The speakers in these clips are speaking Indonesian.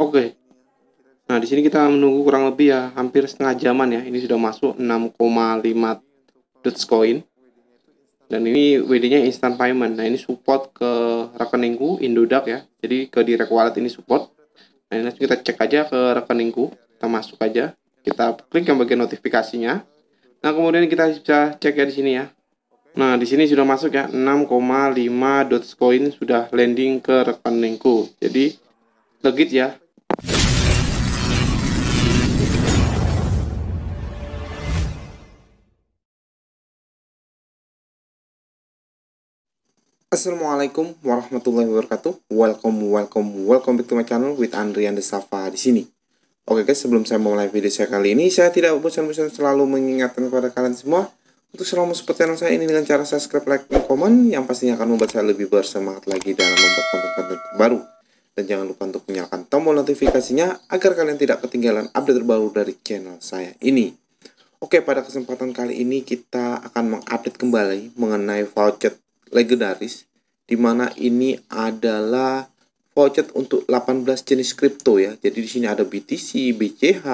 Oke. Okay. Nah, di sini kita menunggu kurang lebih ya hampir setengah jaman ya. Ini sudah masuk 6,5 coin Dan ini WD-nya instant payment. Nah, ini support ke rekeningku Indodax ya. Jadi ke Direct Wallet ini support. Nah, ini kita cek aja ke rekeningku. Kita masuk aja. Kita klik yang bagian notifikasinya. Nah, kemudian kita bisa cek ya di sini ya. Nah, di sini sudah masuk ya 6,5 coin sudah landing ke rekeningku. Jadi legit ya Assalamualaikum warahmatullahi wabarakatuh. Welcome, welcome, welcome back to my channel with Andrian Desafa di sini. Oke guys, sebelum saya memulai video saya kali ini, saya tidak bosan-bosan selalu mengingatkan kepada kalian semua untuk selalu support channel saya ini dengan cara subscribe, like, dan komen yang pastinya akan membuat saya lebih bersemangat lagi dalam membuat konten-konten terbaru. -konten dan jangan lupa untuk menyalakan tombol notifikasinya agar kalian tidak ketinggalan update terbaru dari channel saya ini. Oke, pada kesempatan kali ini kita akan mengupdate kembali mengenai voucher legendaris di mana ini adalah voucher untuk 18 jenis kripto ya. Jadi di sini ada BTC, BCH,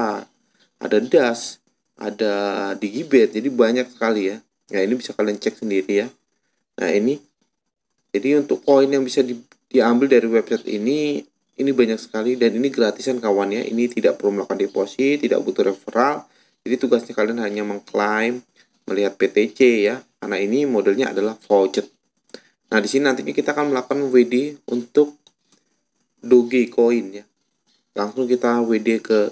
ada DAS, ada Digibet. Jadi banyak sekali ya. Nah, ini bisa kalian cek sendiri ya. Nah, ini jadi untuk koin yang bisa di diambil dari website ini ini banyak sekali dan ini gratisan kawannya ini tidak perlu melakukan deposit tidak butuh referral jadi tugasnya kalian hanya mengklaim melihat PTC ya karena ini modelnya adalah voucher nah di sini nantinya kita akan melakukan WD untuk Doge Coin ya langsung kita WD ke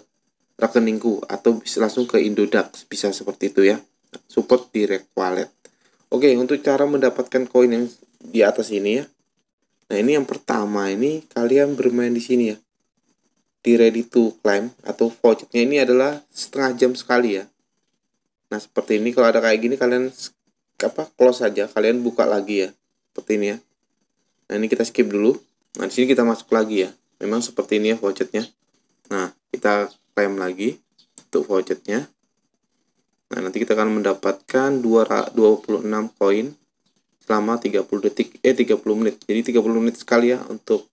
rekeningku atau langsung ke Indodax bisa seperti itu ya support direct Wallet oke untuk cara mendapatkan koin yang di atas ini ya Nah ini yang pertama ini kalian bermain di sini ya di ready to climb atau vouchernya ini adalah setengah jam sekali ya. Nah seperti ini kalau ada kayak gini kalian apa close saja kalian buka lagi ya seperti ini ya. Nah ini kita skip dulu. Nah di sini kita masuk lagi ya. Memang seperti ini ya vouchernya. Nah kita klaim lagi untuk vouchernya. Nah nanti kita akan mendapatkan enam koin selama 30 detik eh 30 menit. Jadi 30 menit sekali ya untuk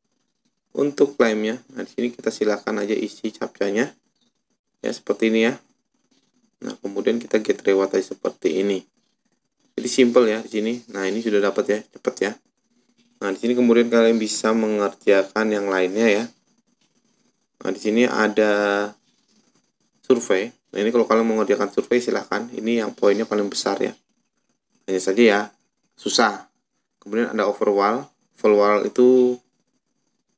untuk klaimnya. Nah, di sini kita silakan aja isi capcanya Ya, seperti ini ya. Nah, kemudian kita get reward aja seperti ini. Jadi simple ya di sini. Nah, ini sudah dapat ya, cepet ya. Nah, di sini kemudian kalian bisa mengerjakan yang lainnya ya. Nah, di sini ada survei. Nah, ini kalau kalian mengerjakan survei silahkan. Ini yang poinnya paling besar ya. Hanya saja ya, susah kemudian ada overwall overwall itu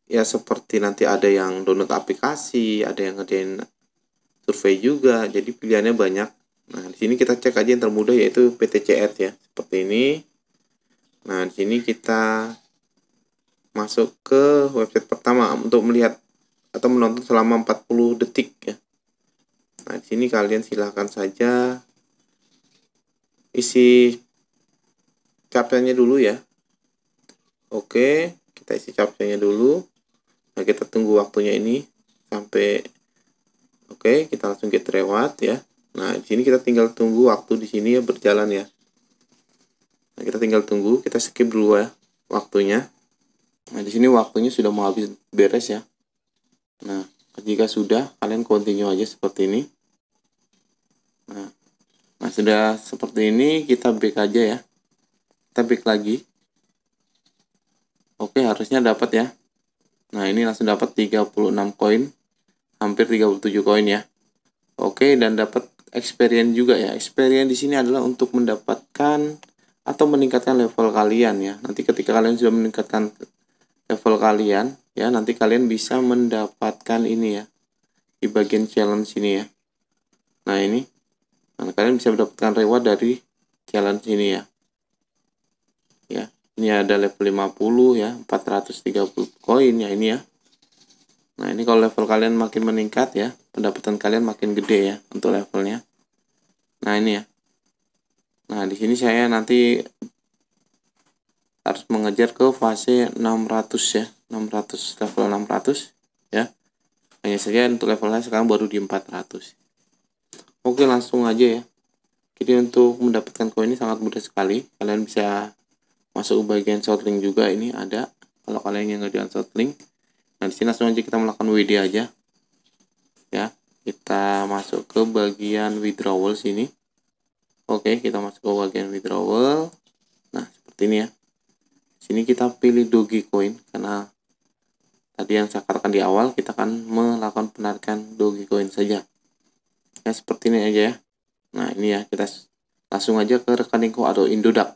ya seperti nanti ada yang download aplikasi ada yang ngerjain survei juga jadi pilihannya banyak nah di sini kita cek aja yang termudah yaitu PTCR ya seperti ini nah di sini kita masuk ke website pertama untuk melihat atau menonton selama 40 detik ya. Nah, di sini kalian silahkan saja isi captionnya dulu ya oke kita isi captionnya dulu nah kita tunggu waktunya ini sampai oke kita langsung get reward ya nah di sini kita tinggal tunggu waktu di sini ya berjalan ya nah kita tinggal tunggu kita skip dulu ya waktunya nah di sini waktunya sudah mau habis beres ya nah jika sudah kalian continue aja seperti ini nah, nah sudah seperti ini kita back aja ya kita lagi oke harusnya dapat ya nah ini langsung dapat 36 koin hampir 37 koin ya oke dan dapat experience juga ya experience di sini adalah untuk mendapatkan atau meningkatkan level kalian ya nanti ketika kalian sudah meningkatkan level kalian ya nanti kalian bisa mendapatkan ini ya di bagian challenge sini ya nah ini nah, kalian bisa mendapatkan reward dari challenge ini ya ya ini ada level 50 ya 430 koin ya ini ya nah ini kalau level kalian makin meningkat ya pendapatan kalian makin gede ya untuk levelnya nah ini ya nah di sini saya nanti harus mengejar ke fase 600 ya 600 level 600 ya hanya saja untuk levelnya sekarang baru di 400 oke langsung aja ya jadi untuk mendapatkan koin ini sangat mudah sekali kalian bisa masuk ke bagian short juga ini ada kalau kalian ingin ngerjain short link nah disini langsung aja kita melakukan WD aja ya kita masuk ke bagian withdrawal sini oke kita masuk ke bagian withdrawal nah seperti ini ya sini kita pilih dogecoin karena tadi yang saya katakan di awal kita akan melakukan penarikan dogecoin saja ya seperti ini aja ya nah ini ya kita langsung aja ke rekeningku atau indodak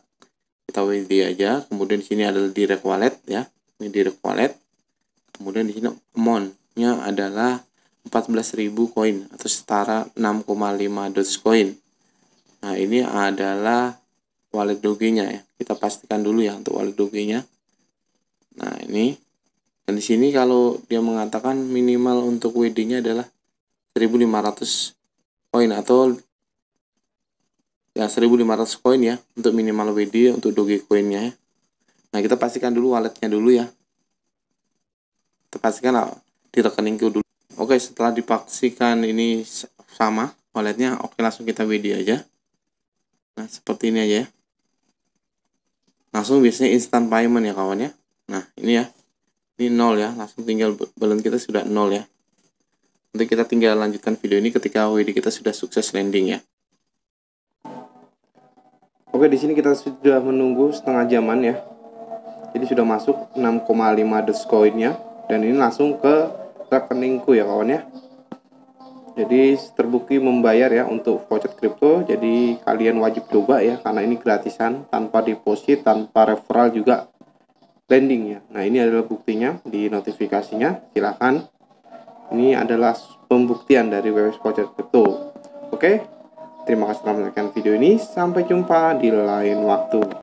kita WD aja kemudian di sini adalah direct wallet ya ini direct wallet kemudian di sini amountnya adalah 14.000 koin atau setara 6,5 koin. nah ini adalah wallet doge nya ya kita pastikan dulu ya untuk wallet doge nya nah ini dan di sini kalau dia mengatakan minimal untuk WD nya adalah 1500 koin atau ya 1500 koin ya untuk minimal WD untuk koinnya ya. Nah, kita pastikan dulu walletnya dulu ya. Kita pastikan di rekeningku dulu. Oke, setelah dipaksikan ini sama walletnya, oke langsung kita WD aja. Nah, seperti ini aja ya. Langsung biasanya instant payment ya kawan ya. Nah, ini ya. Ini nol ya, langsung tinggal balance kita sudah nol ya. Nanti kita tinggal lanjutkan video ini ketika WD kita sudah sukses landing ya. Oke, di sini kita sudah menunggu setengah jaman ya. Jadi sudah masuk 6,5 des koinnya dan ini langsung ke rekeningku ya kawan ya. Jadi terbukti membayar ya untuk voucher kripto. Jadi kalian wajib coba ya karena ini gratisan tanpa deposit, tanpa referral juga lending ya. Nah, ini adalah buktinya di notifikasinya. Silahkan. Ini adalah pembuktian dari website Voucher Crypto. Oke, Terima kasih telah menonton video ini. Sampai jumpa di lain waktu.